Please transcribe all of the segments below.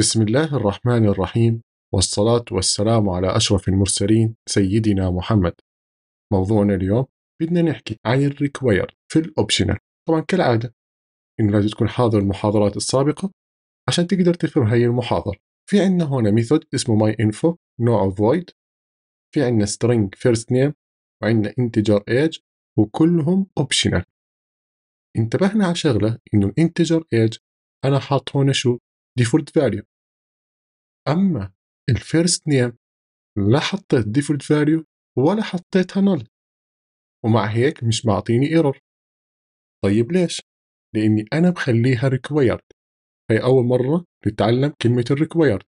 بسم الله الرحمن الرحيم والصلاة والسلام على أشرف المرسلين سيدنا محمد موضوعنا اليوم بدنا نحكي عن الريكوير في الأوبشنال طبعا كالعادة إنه لازم تكون حاضر المحاضرات السابقة عشان تقدر تفهم هاي المحاضرة في عندنا هنا ميثود اسمه ماي انفو نوع فويد في عندنا string first name وعندنا integer age وكلهم optional انتبهنا على شغلة إنه الانتجر age أنا حاط هنا شو ديفولت فاليو اما الفيرست نيم لا حطيت ديفولت فاليو ولا حطيتها نل ومع هيك مش معطيني ايرور طيب ليش لاني انا بخليها ريكويرد هي اول مره نتعلم كلمه الريكويرد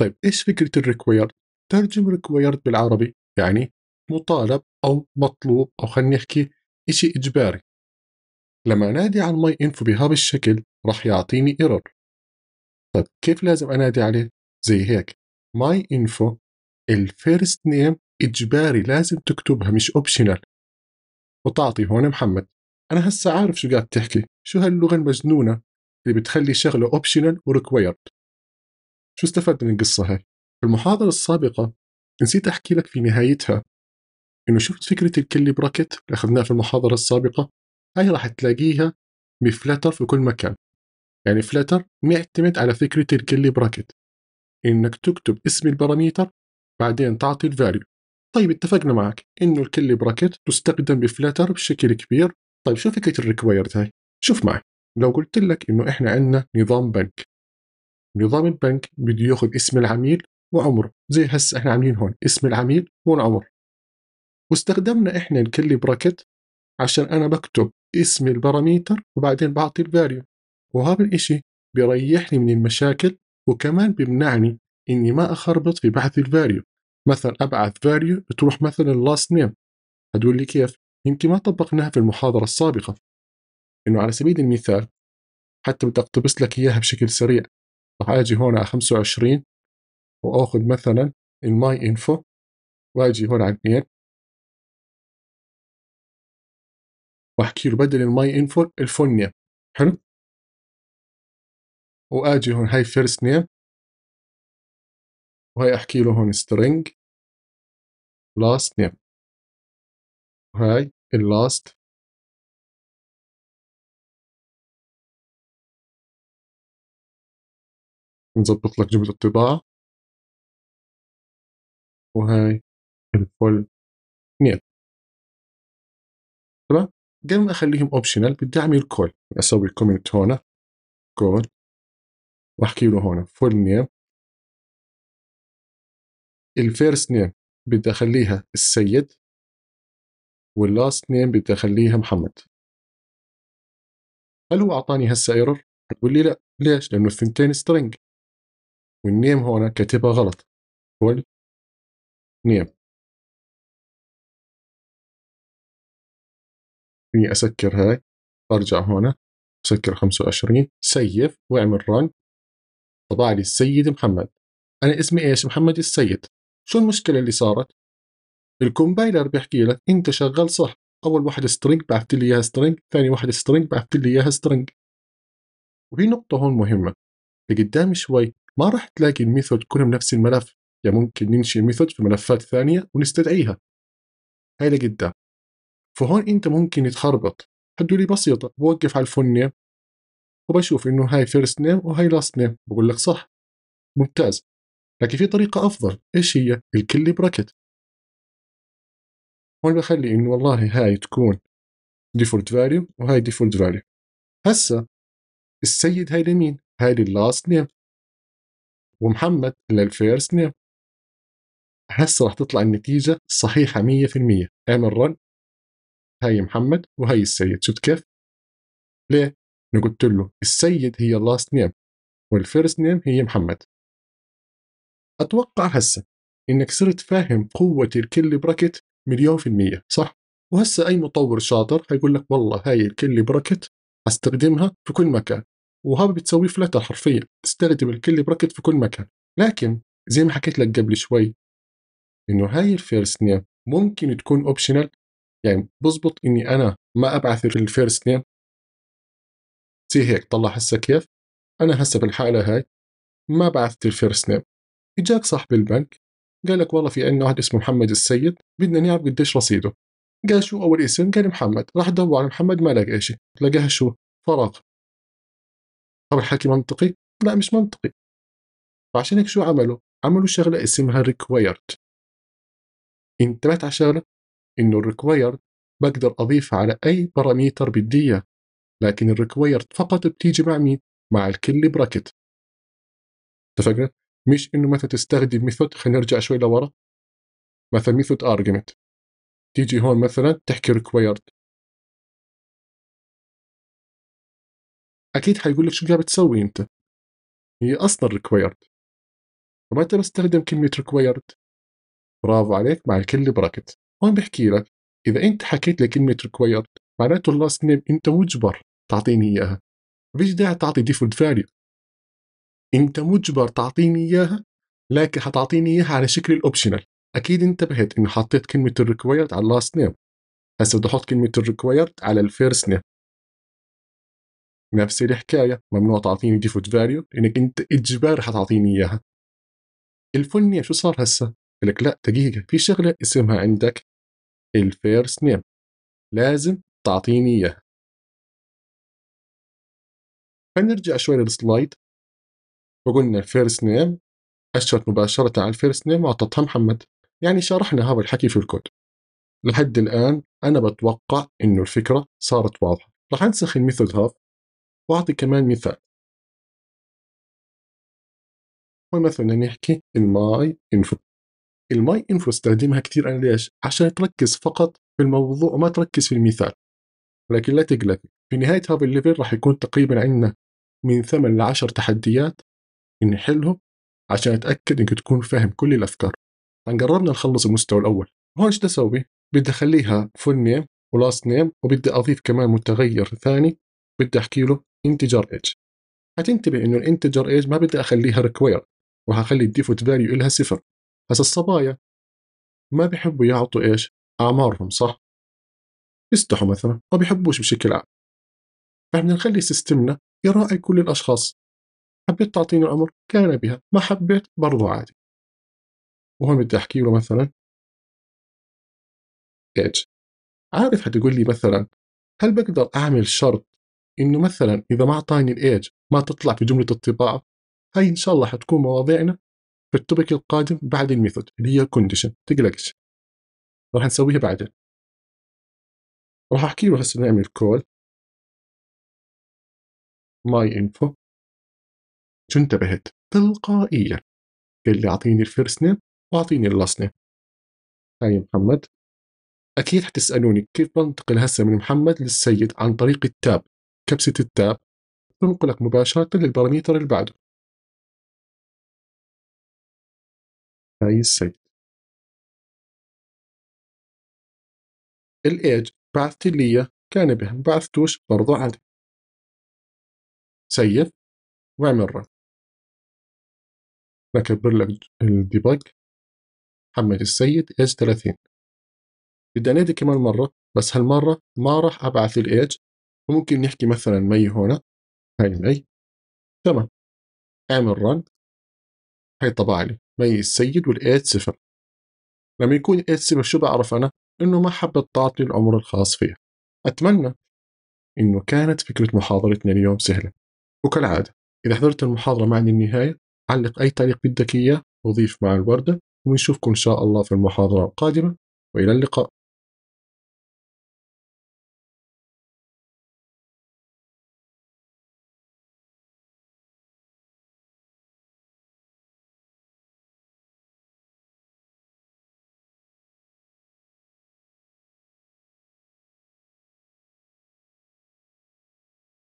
طيب ايش فكره الريكويرد ترجم ريكويرد بالعربي يعني مطالب او مطلوب او خلينا نحكي شيء اجباري لما نادي على ماي انفو بهذا الشكل راح يعطيني ايرور طيب كيف لازم انادي عليه؟ زي هيك ماي انفو الفيرست نيم اجباري لازم تكتبها مش اوبشنال وتعطي هون محمد انا هسا عارف شو قاعد تحكي شو هاللغه المجنونه اللي بتخلي شغله اوبشنال وريكوايرد شو استفدت من القصه هاي في المحاضره السابقه نسيت احكي لك في نهايتها انه شفت فكره الكلي براكت اللي اخذناها في المحاضره السابقه هاي راح تلاقيها بفلتر في كل مكان يعني فلاتر معتمد على فكرة الكلي براكت إنك تكتب اسم الباراميتر بعدين تعطي الفاليو طيب اتفقنا معك إنه الكلي براكت تستخدم بفلاتر بشكل كبير طيب شو فكرة الريكوايرد هاي؟ شوف معي لو قلت لك إنه إحنا عندنا نظام بنك نظام البنك بده ياخذ اسم العميل وعمره زي هسه احنا عاملين هون اسم العميل والعمر واستخدمنا احنا الكلي براكت عشان انا بكتب اسم الباراميتر وبعدين بعطي الفاليو وهذا الإشي بيريحني من المشاكل وكمان بيمنعني إني ما أخربط في بحث الفاليو مثلا أبعث فاليو تروح مثلا لاست نيم هتقول لي كيف؟ يمكن ما طبقناها في المحاضرة السابقة إنه على سبيل المثال حتى بدي أقتبس لك إياها بشكل سريع راح أجي هون على 25 وآخذ مثلا الماي انفو وأجي هون على 2 واحكي له بدل الماي انفو الفون نيم حلو واجي هون هاي فيرست نيم وهي احكي له هون string last name ال اللاست نظبط لك جملة الطباعة وهاي الفول نيم تمام قبل ما اخليهم اوبشنال بدي اعمل كول اسوي كومنت هون كول واحكي له هون فول نيم الفيرست نيم بدي اخليها السيد واللاست نيم بدي اخليها محمد هل هو اعطاني هسه ايرور؟ هتقول لي لا ليش؟ لانه الثنتين سترينج والنيم هون كاتبها غلط فول نيم اني اسكر هاي ارجع هون اسكر 25 سيف واعمل رن طبع لي السيد محمد أنا اسمي إيش محمد السيد شو المشكلة اللي صارت الكومبايلر بيحكي لك أنت شغال صح أول واحد سترينج بعثت لي إياها سترينج ثاني واحد سترينج بعثت لي إياها سترينج وفي نقطة هون مهمة لقدام شوي ما راح تلاقي الميثود كلهم نفس الملف يعني ممكن ننشئ ميثود في ملفات ثانية ونستدعيها هاي لقدام فهون انت ممكن تخربط حدولي بسيطة بوقف على الفنية وبشوف انه هاي فيرست نيم وهاي لاست نيم بقول لك صح ممتاز لكن في طريقه افضل ايش هي الكل براكت هون بخلي انه والله هاي تكون ديفولت فاليو وهاي ديفولت فاليو هسا السيد هاي لمين هاي لللاست نيم ومحمد للفيرست نيم هسا راح تطلع النتيجه صحيحه 100% اعمل رن هاي محمد وهي السيد شفت كيف ليه أنا قلت له السيد هي اللاست نيم والفيرست نيم هي محمد أتوقع هسه إنك صرت فاهم قوة الكل براكت مليون في المية صح؟ وهسه أي مطور شاطر حيقول لك والله هاي الكل براكت استخدمها في كل مكان وهذا بتسوي فلتر حرفيا تستخدم الكل براكت في كل مكان لكن زي ما حكيت لك قبل شوي انه هاي الفيرست نيم ممكن تكون اوبشنال يعني بزبط اني انا ما ابعث الفيرست نيم زي هيك طلع هسه كيف انا هسه بالحاله هاي ما بعثت الفيرست نيم اجاك صاحب البنك قال لك والله في عندنا واحد اسمه محمد السيد بدنا نعرف قديش رصيده قال شو اول اسم قال محمد راح دور على محمد ما لقى شيء لقاها شو فراغ طب الحكي منطقي لا مش منطقي فعشان هيك شو عملوا عملوا شغله اسمها ريكويرد انتبهت على شغله انه الريكويرد بقدر اضيفها على اي باراميتر بدي اياه لكن الريكواير فقط بتيجي مع مين؟ مع الكل براكت اتفقنا؟ مش انه مثلا تستخدم ميثود خلينا نرجع شوي لورا مثلا ميثود ارجمنت تيجي هون مثلا تحكي ريكوايرد اكيد حيقول لك شو قاعد بتسوي انت هي اصلا ريكوايرد فمتى بستخدم كلمه ريكوايرد برافو عليك مع الكل براكت هون بحكي لك اذا انت حكيت لي كلمه ريكوايرد معناته اللاست نيم انت مجبر تعطيني اياها فيش داعي تعطي ديفولت فاليو انت مجبر تعطيني اياها لكن حتعطيني اياها على شكل الاوبشنال اكيد انتبهت انه حطيت كلمه الريكوايرد على اللاست نيم هسه بدي احط كلمه الريكوايرد على الفيرست نيم نفس الحكايه ممنوع تعطيني ديفولت فاليو لانك انت اجبار حتعطيني اياها الفول نيم شو صار هسا؟ لك لا دقيقه في شغله اسمها عندك الفيرست نيم لازم تعطيني إياه فنرجع شوي للسلايد وقلنا الفيرست نيم أشرت مباشرة على الفيرست نيم وأعطتها محمد يعني شرحنا هذا الحكي في الكود لحد الآن أنا بتوقع إنه الفكرة صارت واضحة راح أنسخ الميثود هاف وأعطي كمان مثال ومثلا نحكي الماي انفو الماي انفو استخدمها كثير انا ليش؟ عشان تركز فقط في الموضوع وما تركز في المثال لكن لا تقلق في نهاية هذا الليفل راح يكون تقريبا عندنا من 8 ل 10 تحديات نحلهم عشان أتأكد إنك تكون فاهم كل الأفكار عن قررنا نخلص المستوى الأول هون ايش أسوي؟ بدي أخليها فول نيم ولاست نيم وبدي أضيف كمان متغير ثاني بدي أحكي له انتجر ايج هتنتبه إنه الانتجر ايج ما بدي أخليها ريكوير وهخلي الديفوت فاليو إلها صفر بس الصبايا ما بيحبوا يعطوا ايش؟ أعمارهم صح؟ يستحوا مثلا ما بيحبوش بشكل عام فاحنا نخلي سيستمنا يراعي كل الأشخاص حبيت تعطيني العمر كان بها ما حبيت برضو عادي وهون بدي أحكي له مثلا إيش عارف هتقول لي مثلا هل بقدر أعمل شرط إنه مثلا إذا ما أعطاني الإيج ما تطلع في جملة الطباعة هاي إن شاء الله حتكون مواضيعنا في التوبك القادم بعد الميثود اللي هي كونديشن تقلقش راح نسويها بعدين راح احكي له هسه نعمل كول ماي انفو شو انتبهت تلقائيا قال لي اعطيني الفيرست نيم واعطيني اللاست نيم هاي محمد اكيد حتسالوني كيف بنتقل هسه من محمد للسيد عن طريق التاب كبسه التاب تنقلك مباشره للباراميتر اللي بعده هاي السيد الايج بعثت ليا كان به ما بعثتوش برضه عادي سيف واعمل رن نكبر لك الديباج حمل السيد ايج 30 بدي انادي كمان مرة بس هالمرة ما راح ابعث الايج وممكن نحكي مثلا مي هنا هاي مي تمام اعمل رن هاي طبع لي مي السيد والايج صفر لما يكون ايج صفر شو بعرف انا انه ما حبت تعطي الامر الخاص فيها اتمنى انه كانت فكره محاضرتنا اليوم سهله وكالعاده اذا حضرت المحاضره معني النهايه علق اي تعليق بدك اياه وضيف مع الورده وبنشوفكم ان شاء الله في المحاضره القادمه والى اللقاء